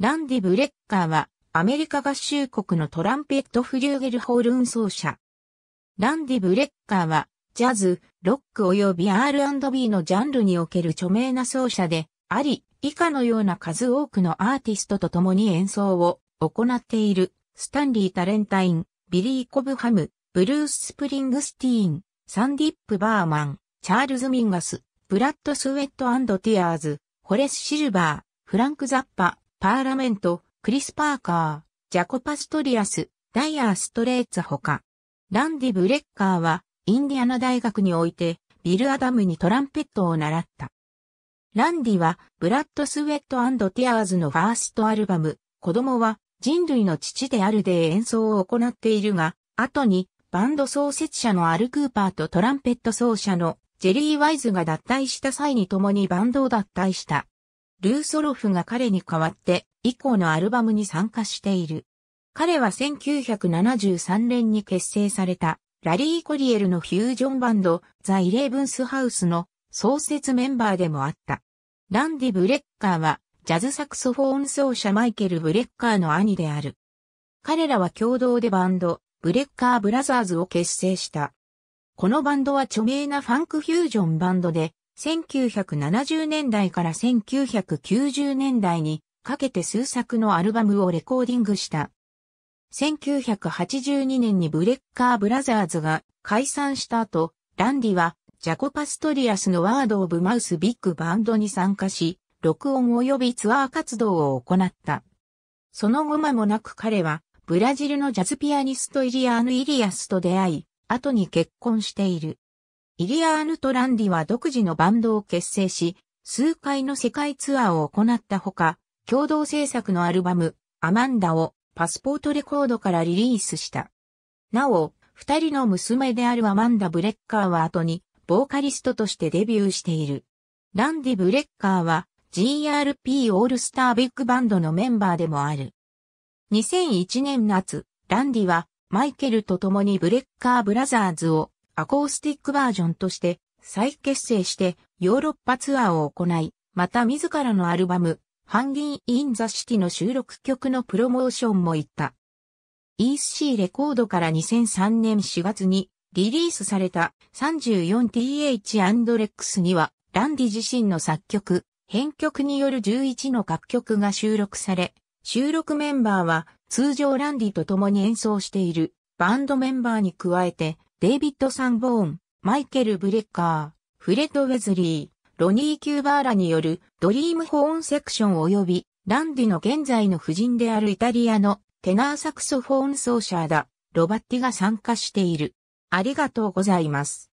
ランディ・ブレッカーは、アメリカ合衆国のトランペットフリューゲルホールン奏者。ランディ・ブレッカーは、ジャズ、ロック及び R&B のジャンルにおける著名な奏者で、あり、以下のような数多くのアーティストと共に演奏を行っている、スタンリー・タレンタイン、ビリー・コブハム、ブルース・スプリングスティーン、サンディップ・バーマン、チャールズ・ミンガス、ブラッド・スウェット・ティアーズ、ホレス・シルバー、フランク・ザッパ、パーラメント、クリス・パーカー、ジャコパ・ストリアス、ダイヤー・ストレーツほか、ランディ・ブレッカーは、インディアナ大学において、ビル・アダムにトランペットを習った。ランディは、ブラッド・スウェットティアーズのファーストアルバム、子供は人類の父であるで演奏を行っているが、後に、バンド創設者のアル・クーパーとトランペット奏者のジェリー・ワイズが脱退した際に共にバンドを脱退した。ルーソロフが彼に代わって以降のアルバムに参加している。彼は1973年に結成されたラリー・コリエルのフュージョンバンドザ・イレーブンスハウスの創設メンバーでもあった。ランディ・ブレッカーはジャズサクソフォーン奏者マイケル・ブレッカーの兄である。彼らは共同でバンド、ブレッカー・ブラザーズを結成した。このバンドは著名なファンクフュージョンバンドで、1970年代から1990年代にかけて数作のアルバムをレコーディングした。1982年にブレッカーブラザーズが解散した後、ランディはジャコパストリアスのワード・オブ・マウス・ビッグ・バンドに参加し、録音及びツアー活動を行った。その後間もなく彼は、ブラジルのジャズピアニストイリアーヌ・イリアスと出会い、後に結婚している。イリアーヌとランディは独自のバンドを結成し、数回の世界ツアーを行ったほか、共同制作のアルバム、アマンダをパスポートレコードからリリースした。なお、二人の娘であるアマンダ・ブレッカーは後に、ボーカリストとしてデビューしている。ランディ・ブレッカーは、GRP オールスタービッグバンドのメンバーでもある。2001年夏、ランディは、マイケルと共にブレッカーブラザーズをアコースティックバージョンとして再結成してヨーロッパツアーを行い、また自らのアルバム、ハンギン・イン・ザ・シティの収録曲のプロモーションも行った。e シ c レコードから2003年4月にリリースされた 34th&Rex にはランディ自身の作曲、編曲による11の楽曲が収録され、収録メンバーは通常ランディと共に演奏しているバンドメンバーに加えてデイビッド・サンボーン、マイケル・ブレッカー、フレッド・ウェズリー、ロニー・キューバーラによるドリーム・ホーン・セクション及びランディの現在の夫人であるイタリアのテナーサクソフォーン奏者だ、ロバッティが参加している。ありがとうございます。